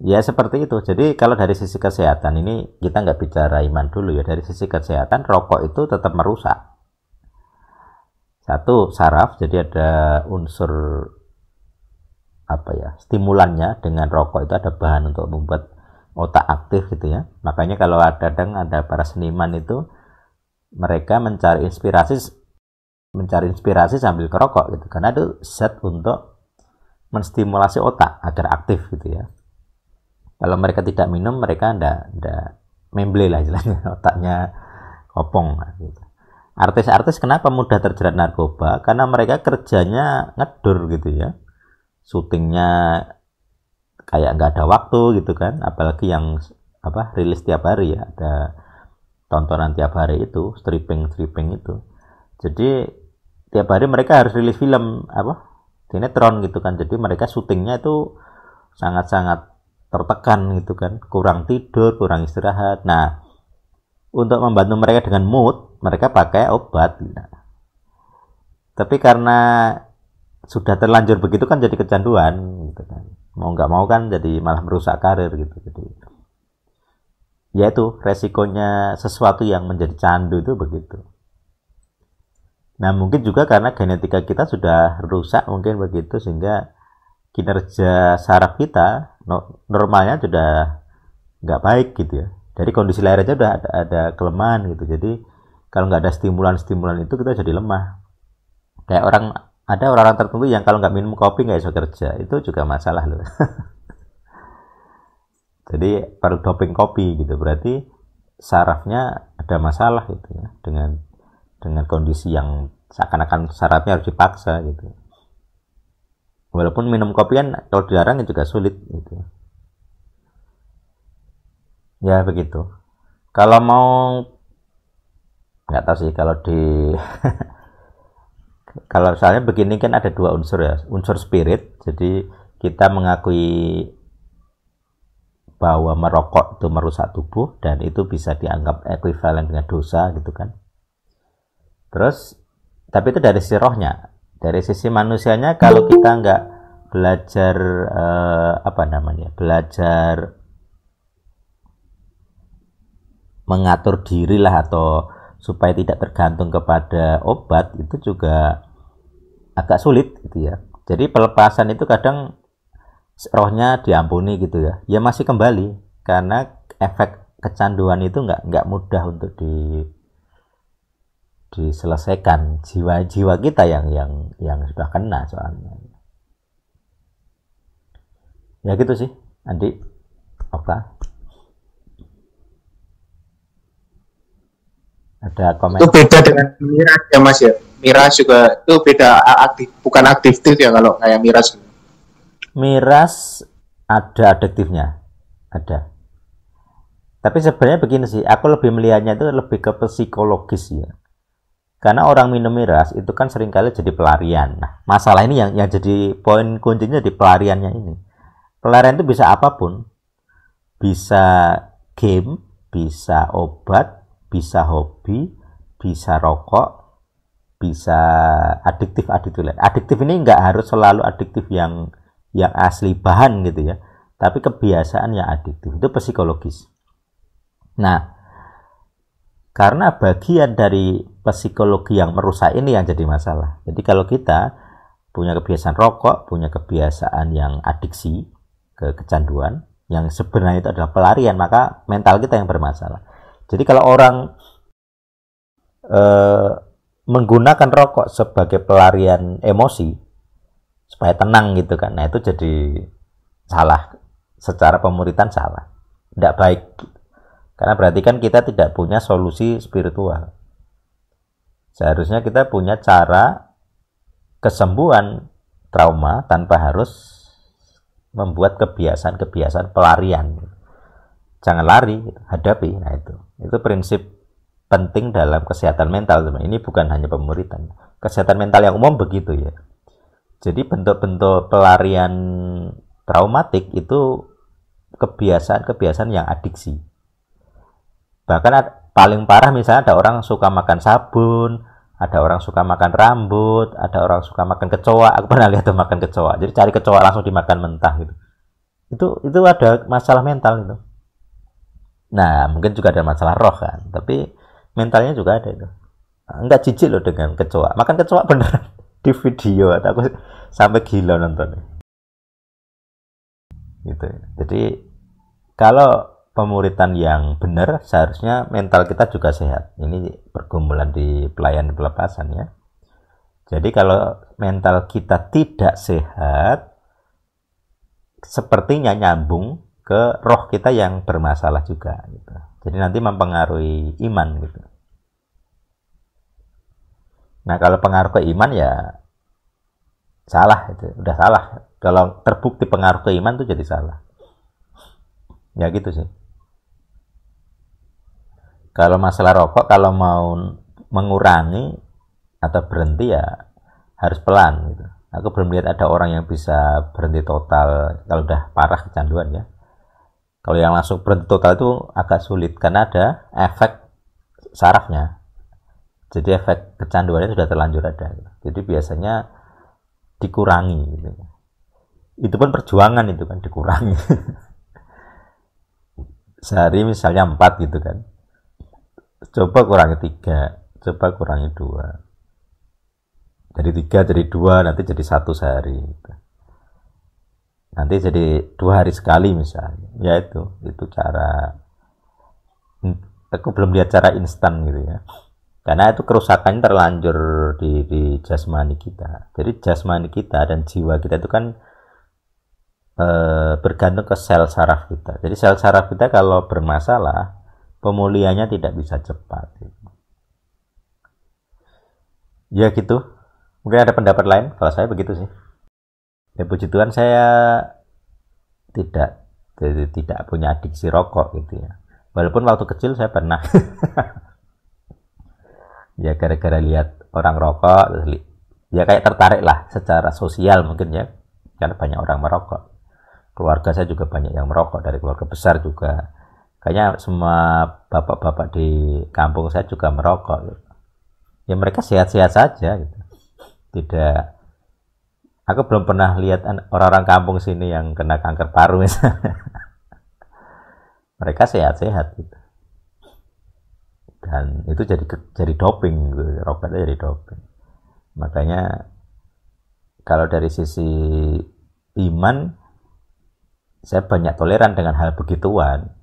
Ya seperti itu. Jadi kalau dari sisi kesehatan ini kita nggak bicara iman dulu ya. Dari sisi kesehatan rokok itu tetap merusak. Satu saraf, jadi ada unsur apa ya stimulannya dengan rokok itu ada bahan untuk membuat otak aktif gitu ya. Makanya kalau ada kadang ada para seniman itu mereka mencari inspirasi mencari inspirasi sambil kerokok gitu karena itu set untuk menstimulasi otak agar aktif gitu ya kalau mereka tidak minum mereka ndak ndak memble lah jelasnya otaknya kopong gitu. Artis-artis kenapa mudah terjerat narkoba? Karena mereka kerjanya ngedur gitu ya. Syutingnya kayak nggak ada waktu gitu kan, apalagi yang apa rilis tiap hari ya ada tontonan tiap hari itu stripping stripping itu jadi tiap hari mereka harus rilis film apa sinetron gitu kan jadi mereka syutingnya itu sangat sangat tertekan gitu kan kurang tidur kurang istirahat nah untuk membantu mereka dengan mood mereka pakai obat nah. tapi karena sudah terlanjur begitu kan jadi kecanduan gitu kan mau nggak mau kan jadi malah merusak karir gitu jadi yaitu resikonya sesuatu yang menjadi candu itu begitu nah mungkin juga karena genetika kita sudah rusak mungkin begitu sehingga kinerja saraf kita normalnya sudah nggak baik gitu ya Jadi kondisi lahir aja udah ada, ada kelemahan gitu jadi kalau nggak ada stimulan-stimulan itu kita jadi lemah kayak orang ada orang-orang tertentu yang kalau nggak minum kopi nggak bisa kerja itu juga masalah loh jadi perlu doping kopi gitu berarti sarafnya ada masalah gitu ya dengan dengan kondisi yang seakan-akan sarafnya harus dipaksa gitu walaupun minum kopi kan kalau dilarang juga sulit gitu ya begitu kalau mau nggak tahu sih kalau di kalau misalnya begini kan ada dua unsur ya unsur spirit jadi kita mengakui bahwa merokok itu merusak tubuh dan itu bisa dianggap ekuivalen dengan dosa gitu kan terus tapi itu dari sisi rohnya dari sisi manusianya kalau kita nggak belajar uh, apa namanya belajar mengatur diri lah atau supaya tidak tergantung kepada obat itu juga agak sulit gitu ya jadi pelepasan itu kadang rohnya diampuni gitu ya ya masih kembali karena efek kecanduan itu nggak nggak mudah untuk di diselesaikan jiwa-jiwa kita yang yang yang sudah kena soalnya ya gitu sih Nanti oke. ada komen itu beda dengan Miras ya mas ya Miras juga itu beda aktif bukan aktif ya kalau kayak Miras gitu. Miras ada adiktifnya ada tapi sebenarnya begini sih aku lebih melihatnya itu lebih ke psikologis ya karena orang minum miras itu kan seringkali jadi pelarian nah masalah ini yang yang jadi poin kuncinya di pelariannya ini Pelarian itu bisa apapun. Bisa game, bisa obat, bisa hobi, bisa rokok, bisa adiktif adiktif Adiktif ini nggak harus selalu adiktif yang yang asli bahan gitu ya, tapi kebiasaan yang adiktif itu psikologis. Nah, karena bagian dari psikologi yang merusak ini yang jadi masalah. Jadi kalau kita punya kebiasaan rokok, punya kebiasaan yang adiksi, ke kecanduan yang sebenarnya itu adalah pelarian maka mental kita yang bermasalah jadi kalau orang eh, menggunakan rokok sebagai pelarian emosi supaya tenang gitu kan nah itu jadi salah secara pemuritan salah tidak baik karena berarti kan kita tidak punya solusi spiritual seharusnya kita punya cara kesembuhan trauma tanpa harus membuat kebiasaan-kebiasaan pelarian. Jangan lari, hadapi. Nah itu, itu prinsip penting dalam kesehatan mental. Ini bukan hanya pemuritan. Kesehatan mental yang umum begitu ya. Jadi bentuk-bentuk pelarian traumatik itu kebiasaan-kebiasaan yang adiksi. Bahkan paling parah misalnya ada orang suka makan sabun, ada orang suka makan rambut, ada orang suka makan kecoa. Aku pernah lihat tuh makan kecoa. Jadi cari kecoa langsung dimakan mentah gitu. Itu itu ada masalah mental itu. Nah, mungkin juga ada masalah roh kan, tapi mentalnya juga ada itu. Enggak jijik loh dengan kecoa. Makan kecoa bener di video atau aku sampai gila nontonnya. Gitu. Jadi kalau pemuritan yang benar seharusnya mental kita juga sehat. Ini pergumulan di pelayan pelepasan ya. Jadi kalau mental kita tidak sehat, sepertinya nyambung ke roh kita yang bermasalah juga gitu. Jadi nanti mempengaruhi iman gitu. Nah, kalau pengaruh ke iman ya salah itu, udah salah. Kalau terbukti pengaruh ke iman tuh jadi salah. Ya gitu sih. Kalau masalah rokok, kalau mau mengurangi atau berhenti ya harus pelan gitu. Aku belum lihat ada orang yang bisa berhenti total kalau udah parah kecanduan ya. Kalau yang langsung berhenti total itu agak sulit karena ada efek sarafnya. Jadi efek kecanduannya sudah terlanjur ada. Gitu. Jadi biasanya dikurangi gitu. Itu pun perjuangan itu kan dikurangi. Sehari misalnya empat gitu kan coba kurangi tiga coba kurangi dua Jadi tiga jadi dua nanti jadi satu sehari nanti jadi dua hari sekali misalnya ya itu itu cara aku belum lihat cara instan gitu ya karena itu kerusakan terlanjur di, di jasmani kita jadi jasmani kita dan jiwa kita itu kan e, bergantung ke sel saraf kita jadi sel saraf kita kalau bermasalah pemulihannya tidak bisa cepat gitu. ya gitu mungkin ada pendapat lain kalau saya begitu sih ya puji Tuhan saya tidak tidak punya adiksi rokok gitu ya walaupun waktu kecil saya pernah ya gara-gara lihat orang rokok ya kayak tertarik lah secara sosial mungkin ya karena banyak orang merokok keluarga saya juga banyak yang merokok dari keluarga besar juga kayaknya semua bapak-bapak di kampung saya juga merokok ya mereka sehat-sehat saja gitu tidak aku belum pernah lihat orang-orang kampung sini yang kena kanker paru misalnya mereka sehat-sehat gitu dan itu jadi jadi doping gitu. rokoknya jadi doping makanya kalau dari sisi iman saya banyak toleran dengan hal begituan